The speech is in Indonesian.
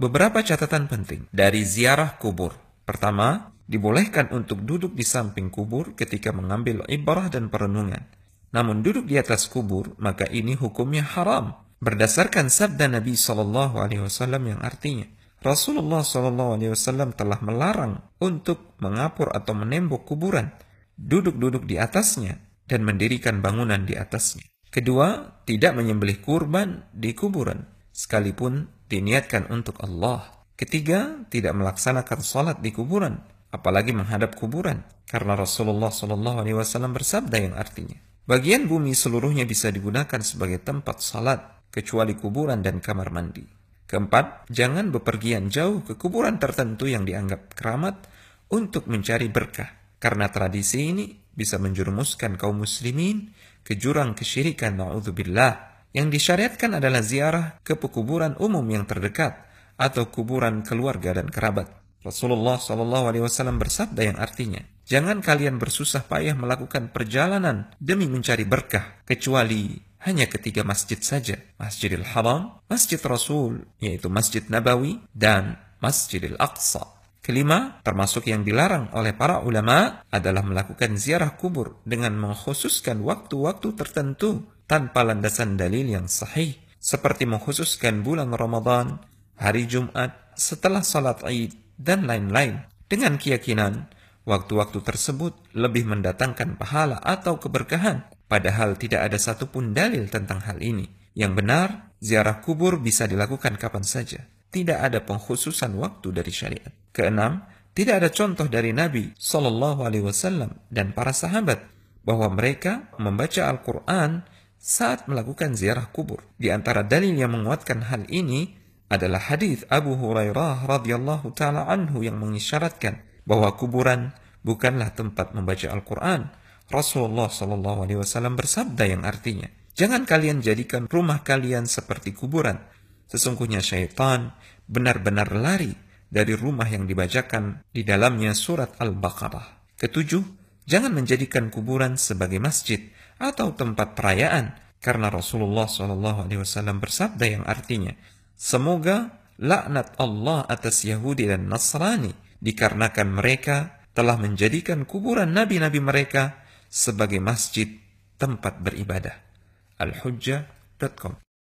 Beberapa catatan penting dari ziarah kubur. Pertama, dibolehkan untuk duduk di samping kubur ketika mengambil ibarah dan perenungan. Namun duduk di atas kubur, maka ini hukumnya haram. Berdasarkan sabda Nabi Shallallahu Alaihi Wasallam yang artinya, Rasulullah Shallallahu Alaihi Wasallam telah melarang untuk mengapur atau menembok kuburan, duduk-duduk di atasnya, dan mendirikan bangunan di atasnya. Kedua, tidak menyembelih kurban di kuburan, sekalipun diniatkan untuk Allah. Ketiga, tidak melaksanakan salat di kuburan, apalagi menghadap kuburan, karena Rasulullah Shallallahu Alaihi Wasallam bersabda yang artinya, bagian bumi seluruhnya bisa digunakan sebagai tempat salat kecuali kuburan dan kamar mandi. Keempat, jangan bepergian jauh ke kuburan tertentu yang dianggap keramat untuk mencari berkah, karena tradisi ini bisa menjerumuskan kaum muslimin ke jurang kesyirikan na'udzubillah yang disyariatkan adalah ziarah ke pekuburan umum yang terdekat atau kuburan keluarga dan kerabat. Rasulullah Shallallahu Alaihi Wasallam bersabda yang artinya, jangan kalian bersusah payah melakukan perjalanan demi mencari berkah, kecuali hanya ketiga masjid saja, Masjidil Haram, Masjid Rasul, yaitu Masjid Nabawi, dan Masjidil Aqsa. Kelima, termasuk yang dilarang oleh para ulama adalah melakukan ziarah kubur dengan mengkhususkan waktu-waktu tertentu tanpa landasan dalil yang sahih seperti mengkhususkan bulan Ramadan, hari Jumat, setelah salat Id, dan lain-lain. Dengan keyakinan, waktu-waktu tersebut lebih mendatangkan pahala atau keberkahan, padahal tidak ada satupun dalil tentang hal ini. Yang benar, ziarah kubur bisa dilakukan kapan saja. Tidak ada pengkhususan waktu dari syariat. Keenam, tidak ada contoh dari Nabi Shallallahu Alaihi Wasallam dan para sahabat bahwa mereka membaca Al-Quran saat melakukan ziarah kubur. Di antara dalil yang menguatkan hal ini adalah hadis Abu Hurairah radhiyallahu taala anhu yang mengisyaratkan bahwa kuburan bukanlah tempat membaca Al-Qur'an. Rasulullah shallallahu alaihi wasallam bersabda yang artinya, "Jangan kalian jadikan rumah kalian seperti kuburan. Sesungguhnya syaitan benar-benar lari dari rumah yang dibacakan di dalamnya surat Al-Baqarah." Ketujuh, Jangan menjadikan kuburan sebagai masjid atau tempat perayaan, karena Rasulullah SAW bersabda yang artinya, Semoga laknat Allah atas Yahudi dan Nasrani, dikarenakan mereka telah menjadikan kuburan nabi-nabi mereka sebagai masjid tempat beribadah. al